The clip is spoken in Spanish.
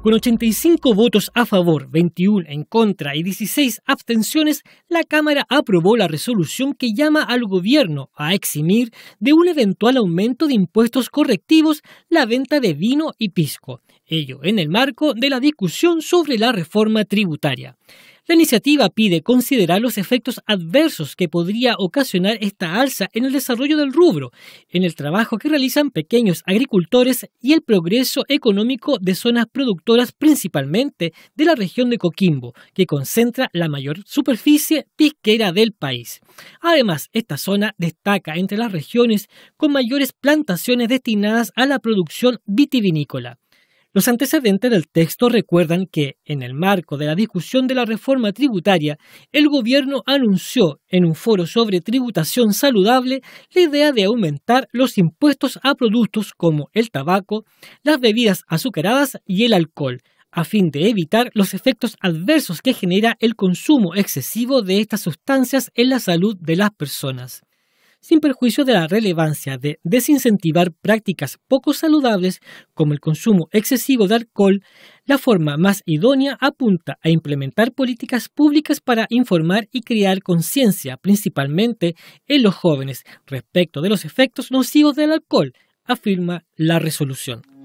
Con 85 votos a favor, 21 en contra y 16 abstenciones, la Cámara aprobó la resolución que llama al gobierno a eximir de un eventual aumento de impuestos correctivos la venta de vino y pisco, ello en el marco de la discusión sobre la reforma tributaria. La iniciativa pide considerar los efectos adversos que podría ocasionar esta alza en el desarrollo del rubro, en el trabajo que realizan pequeños agricultores y el progreso económico de zonas productoras principalmente de la región de Coquimbo, que concentra la mayor superficie pisquera del país. Además, esta zona destaca entre las regiones con mayores plantaciones destinadas a la producción vitivinícola. Los antecedentes del texto recuerdan que, en el marco de la discusión de la reforma tributaria, el gobierno anunció en un foro sobre tributación saludable la idea de aumentar los impuestos a productos como el tabaco, las bebidas azucaradas y el alcohol, a fin de evitar los efectos adversos que genera el consumo excesivo de estas sustancias en la salud de las personas sin perjuicio de la relevancia de desincentivar prácticas poco saludables como el consumo excesivo de alcohol, la forma más idónea apunta a implementar políticas públicas para informar y crear conciencia, principalmente en los jóvenes, respecto de los efectos nocivos del alcohol, afirma la resolución.